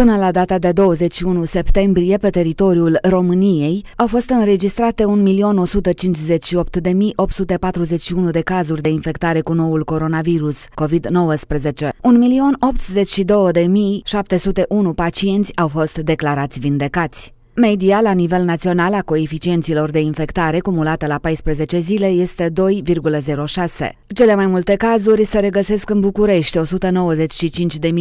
Până la data de 21 septembrie, pe teritoriul României, au fost înregistrate 1.158.841 de cazuri de infectare cu noul coronavirus COVID-19. 1.082.701 pacienți au fost declarați vindecați. Media la nivel național a coeficienților de infectare cumulată la 14 zile este 2,06. Cele mai multe cazuri se regăsesc în București, 195.340,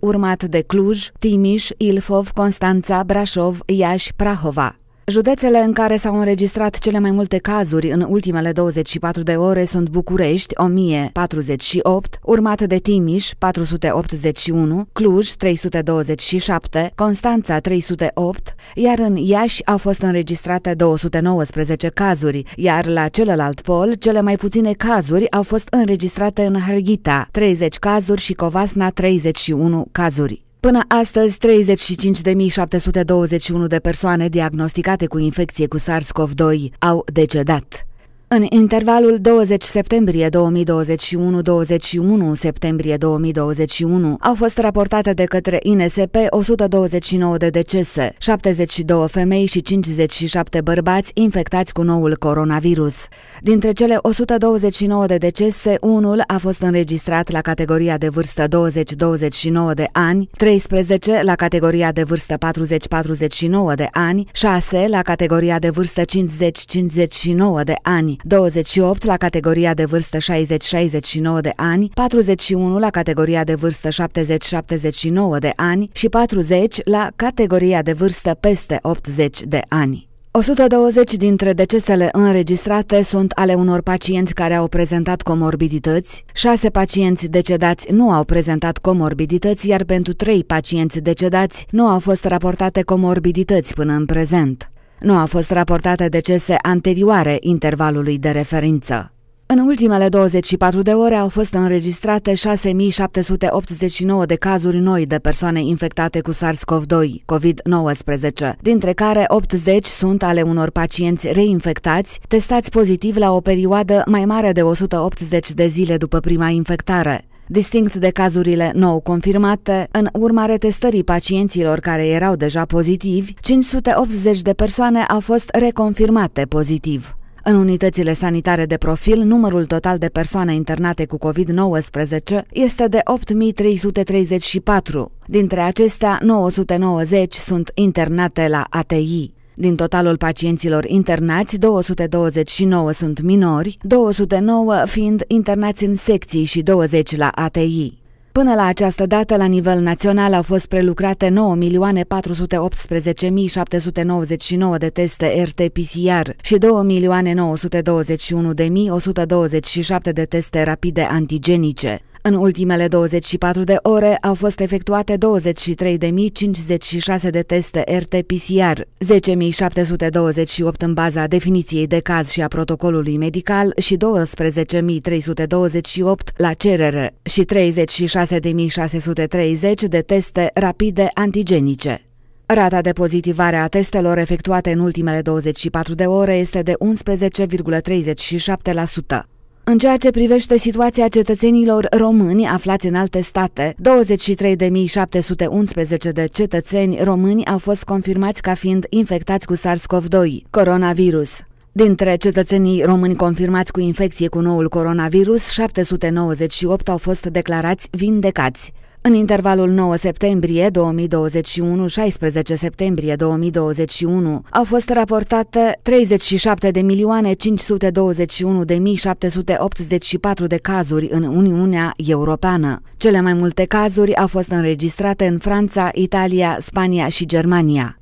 urmat de Cluj, Timiș, Ilfov, Constanța, Brașov, Iași, Prahova. Județele în care s-au înregistrat cele mai multe cazuri în ultimele 24 de ore sunt București 1048, urmat de Timiș 481, Cluj 327, Constanța 308, iar în Iași au fost înregistrate 219 cazuri, iar la celălalt pol cele mai puține cazuri au fost înregistrate în Harghita, 30 cazuri și Covasna 31 cazuri. Până astăzi, 35.721 de persoane diagnosticate cu infecție cu SARS-CoV-2 au decedat. În intervalul 20 septembrie 2021-21 septembrie 2021 au fost raportate de către INSP 129 de decese, 72 femei și 57 bărbați infectați cu noul coronavirus. Dintre cele 129 de decese, unul a fost înregistrat la categoria de vârstă 20-29 de ani, 13 la categoria de vârstă 40-49 de ani, 6 la categoria de vârstă 50-59 de ani, 28 la categoria de vârstă 60-69 de ani, 41 la categoria de vârstă 70-79 de ani și 40 la categoria de vârstă peste 80 de ani. 120 dintre decesele înregistrate sunt ale unor pacienți care au prezentat comorbidități, 6 pacienți decedați nu au prezentat comorbidități, iar pentru 3 pacienți decedați nu au fost raportate comorbidități până în prezent. Nu au fost raportate decese anterioare intervalului de referință. În ultimele 24 de ore au fost înregistrate 6.789 de cazuri noi de persoane infectate cu SARS-CoV-2, COVID-19, dintre care 80 sunt ale unor pacienți reinfectați, testați pozitiv la o perioadă mai mare de 180 de zile după prima infectare. Distinct de cazurile nou confirmate, în urma retestării pacienților care erau deja pozitivi, 580 de persoane au fost reconfirmate pozitiv. În unitățile sanitare de profil, numărul total de persoane internate cu COVID-19 este de 8.334. Dintre acestea, 990 sunt internate la ATI. Din totalul pacienților internați, 229 sunt minori, 209 fiind internați în secții și 20 la ATI. Până la această dată, la nivel național au fost prelucrate 9.418.799 de teste RT-PCR și 2.921.127 de teste rapide antigenice. În ultimele 24 de ore au fost efectuate 23.056 de teste RT-PCR, 10.728 în baza definiției de caz și a protocolului medical și 12.328 la cerere și 36.630 de teste rapide antigenice. Rata de pozitivare a testelor efectuate în ultimele 24 de ore este de 11,37%. În ceea ce privește situația cetățenilor români aflați în alte state, 23.711 de cetățeni români au fost confirmați ca fiind infectați cu SARS-CoV-2, coronavirus. Dintre cetățenii români confirmați cu infecție cu noul coronavirus, 798 au fost declarați vindecați. În intervalul 9 septembrie 2021-16 septembrie 2021 au fost raportate 37.521.784 de de de cazuri în Uniunea Europeană. Cele mai multe cazuri au fost înregistrate în Franța, Italia, Spania și Germania.